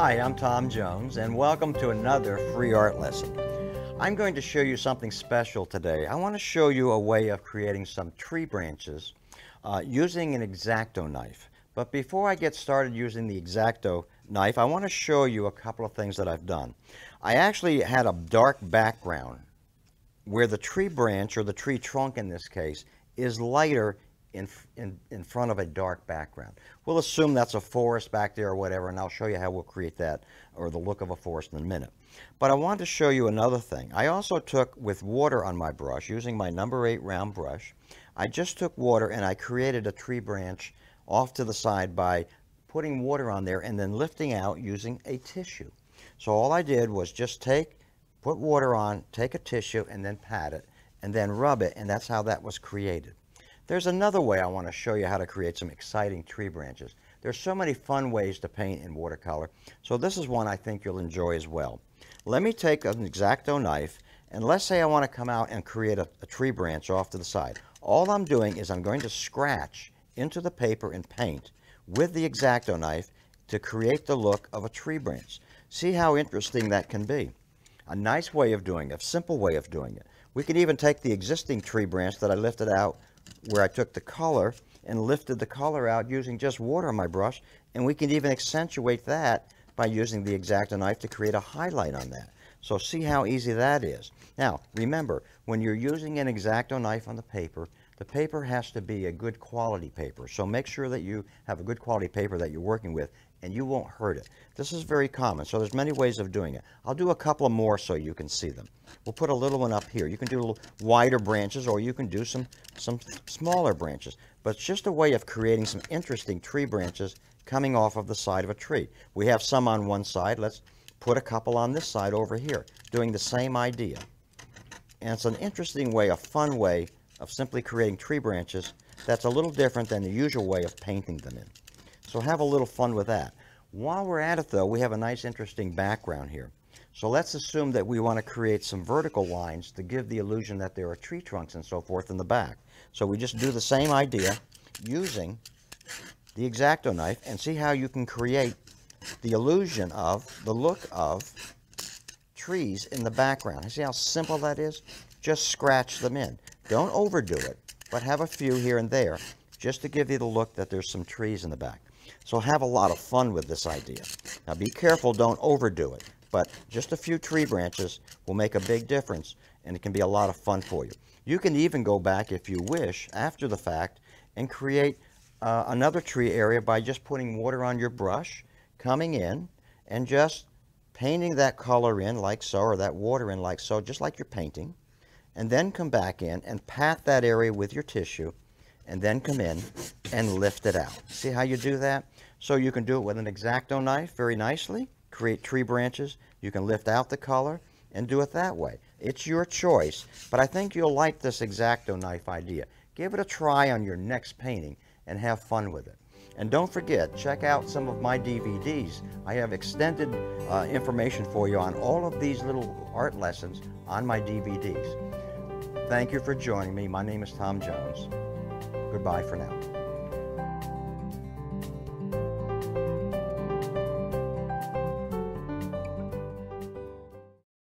Hi, I'm Tom Jones, and welcome to another free art lesson. I'm going to show you something special today. I want to show you a way of creating some tree branches uh, using an X-Acto knife. But before I get started using the X-Acto knife, I want to show you a couple of things that I've done. I actually had a dark background where the tree branch, or the tree trunk in this case, is lighter in, in, in front of a dark background. We'll assume that's a forest back there or whatever, and I'll show you how we'll create that or the look of a forest in a minute. But I want to show you another thing. I also took, with water on my brush, using my number 8 round brush, I just took water and I created a tree branch off to the side by putting water on there and then lifting out using a tissue. So all I did was just take, put water on, take a tissue, and then pat it, and then rub it, and that's how that was created. There's another way I want to show you how to create some exciting tree branches. There's so many fun ways to paint in watercolor, so this is one I think you'll enjoy as well. Let me take an X-Acto knife, and let's say I want to come out and create a, a tree branch off to the side. All I'm doing is I'm going to scratch into the paper and paint with the X-Acto knife to create the look of a tree branch. See how interesting that can be. A nice way of doing it, a simple way of doing it. We can even take the existing tree branch that I lifted out where I took the color and lifted the color out using just water on my brush. And we can even accentuate that by using the X-Acto knife to create a highlight on that. So see how easy that is. Now, remember, when you're using an X-Acto knife on the paper, the paper has to be a good quality paper. So make sure that you have a good quality paper that you're working with and you won't hurt it. This is very common, so there's many ways of doing it. I'll do a couple more so you can see them. We'll put a little one up here. You can do little wider branches or you can do some, some smaller branches. But it's just a way of creating some interesting tree branches coming off of the side of a tree. We have some on one side. Let's put a couple on this side over here, doing the same idea. And it's an interesting way, a fun way of simply creating tree branches that's a little different than the usual way of painting them in. So have a little fun with that. While we're at it though, we have a nice interesting background here. So let's assume that we want to create some vertical lines to give the illusion that there are tree trunks and so forth in the back. So we just do the same idea using the X-Acto knife and see how you can create the illusion of, the look of, trees in the background. see how simple that is? Just scratch them in. Don't overdo it, but have a few here and there just to give you the look that there's some trees in the back. So have a lot of fun with this idea. Now be careful, don't overdo it, but just a few tree branches will make a big difference and it can be a lot of fun for you. You can even go back if you wish after the fact and create uh, another tree area by just putting water on your brush, coming in, and just painting that color in like so, or that water in like so, just like you're painting, and then come back in and pat that area with your tissue, and then come in and lift it out. See how you do that? So you can do it with an X-Acto knife very nicely, create tree branches, you can lift out the color, and do it that way. It's your choice, but I think you'll like this X-Acto knife idea. Give it a try on your next painting and have fun with it. And don't forget, check out some of my DVDs. I have extended uh, information for you on all of these little art lessons on my DVDs. Thank you for joining me. My name is Tom Jones. Goodbye for now.